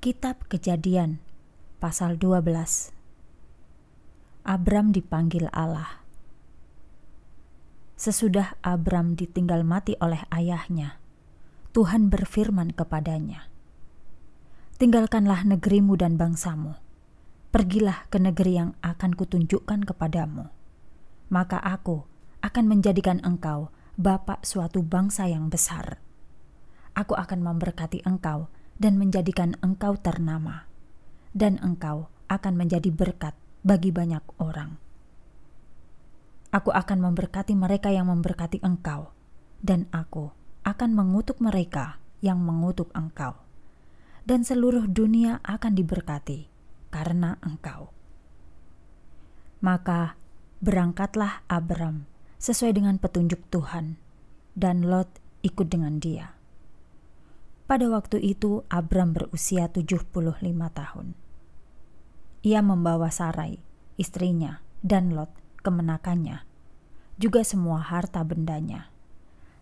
Kitab Kejadian pasal 12 Abram dipanggil Allah Sesudah Abram ditinggal mati oleh ayahnya Tuhan berfirman kepadanya Tinggalkanlah negerimu dan bangsamu Pergilah ke negeri yang akan kutunjukkan kepadamu Maka aku akan menjadikan engkau bapak suatu bangsa yang besar Aku akan memberkati engkau dan menjadikan engkau ternama, dan engkau akan menjadi berkat bagi banyak orang. Aku akan memberkati mereka yang memberkati engkau, dan aku akan mengutuk mereka yang mengutuk engkau, dan seluruh dunia akan diberkati karena engkau. Maka berangkatlah Abram sesuai dengan petunjuk Tuhan, dan Lot ikut dengan dia. Pada waktu itu Abram berusia 75 tahun. Ia membawa Sarai, istrinya, dan Lot, kemenakannya, juga semua harta bendanya,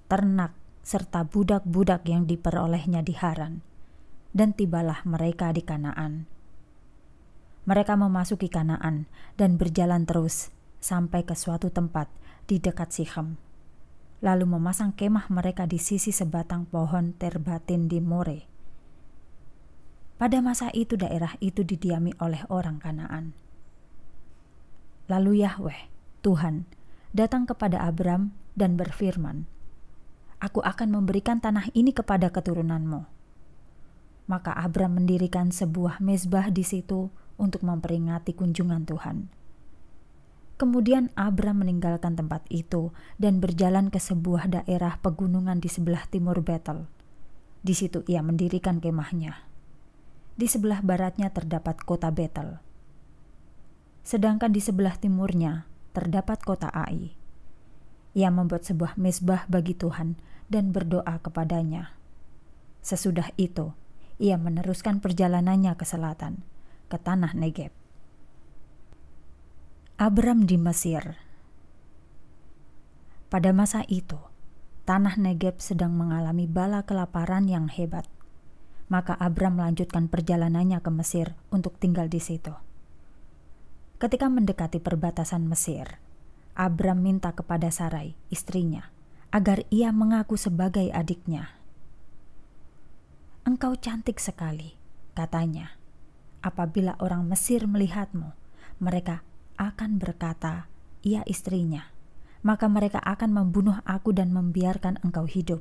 ternak, serta budak-budak yang diperolehnya di Haran. Dan tibalah mereka di Kanaan. Mereka memasuki Kanaan dan berjalan terus sampai ke suatu tempat di dekat Siham, lalu memasang kemah mereka di sisi sebatang pohon terbatin di More. Pada masa itu daerah itu didiami oleh orang Kanaan. Lalu Yahweh, Tuhan, datang kepada Abram dan berfirman, Aku akan memberikan tanah ini kepada keturunanmu. Maka Abram mendirikan sebuah mezbah di situ untuk memperingati kunjungan Tuhan. Kemudian Abram meninggalkan tempat itu dan berjalan ke sebuah daerah pegunungan di sebelah timur Bethel. Di situ ia mendirikan kemahnya. Di sebelah baratnya terdapat kota Bethel, Sedangkan di sebelah timurnya terdapat kota Ai. Ia membuat sebuah mesbah bagi Tuhan dan berdoa kepadanya. Sesudah itu, ia meneruskan perjalanannya ke selatan, ke tanah Negeb. Abram di Mesir. Pada masa itu, tanah Negeb sedang mengalami bala kelaparan yang hebat. Maka Abram melanjutkan perjalanannya ke Mesir untuk tinggal di situ. Ketika mendekati perbatasan Mesir, Abram minta kepada Sarai, istrinya, agar ia mengaku sebagai adiknya. "Engkau cantik sekali," katanya. "Apabila orang Mesir melihatmu, mereka akan berkata, "Ia istrinya," maka mereka akan membunuh aku dan membiarkan engkau hidup.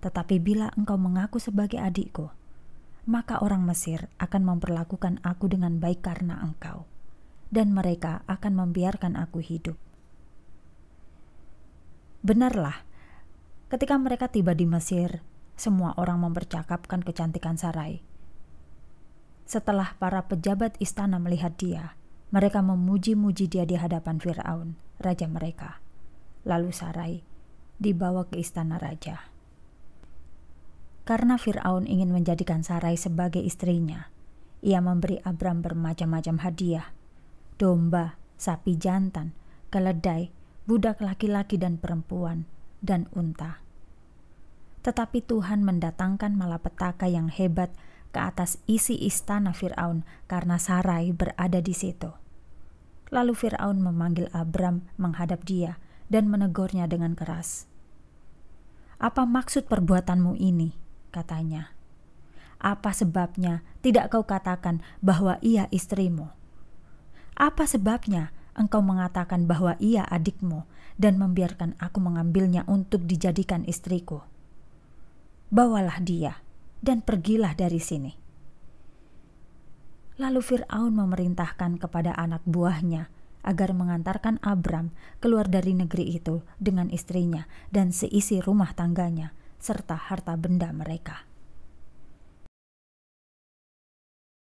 Tetapi bila engkau mengaku sebagai adikku, maka orang Mesir akan memperlakukan aku dengan baik karena engkau, dan mereka akan membiarkan aku hidup. Benarlah, ketika mereka tiba di Mesir, semua orang mempercakapkan kecantikan Sarai. Setelah para pejabat istana melihat dia, mereka memuji-muji dia di hadapan Firaun, raja mereka. Lalu Sarai dibawa ke istana raja. Karena Firaun ingin menjadikan Sarai sebagai istrinya, ia memberi Abram bermacam-macam hadiah: domba, sapi jantan, keledai, budak laki-laki dan perempuan, dan unta. Tetapi Tuhan mendatangkan malapetaka yang hebat ke atas isi istana Firaun karena Sarai berada di situ. Lalu Firaun memanggil Abram menghadap dia dan menegurnya dengan keras. "Apa maksud perbuatanmu ini?" katanya. "Apa sebabnya tidak kau katakan bahwa ia istrimu? Apa sebabnya engkau mengatakan bahwa ia adikmu dan membiarkan aku mengambilnya untuk dijadikan istriku? Bawalah dia dan pergilah dari sini." Lalu Firaun memerintahkan kepada anak buahnya agar mengantarkan Abram keluar dari negeri itu dengan istrinya dan seisi rumah tangganya serta harta benda mereka.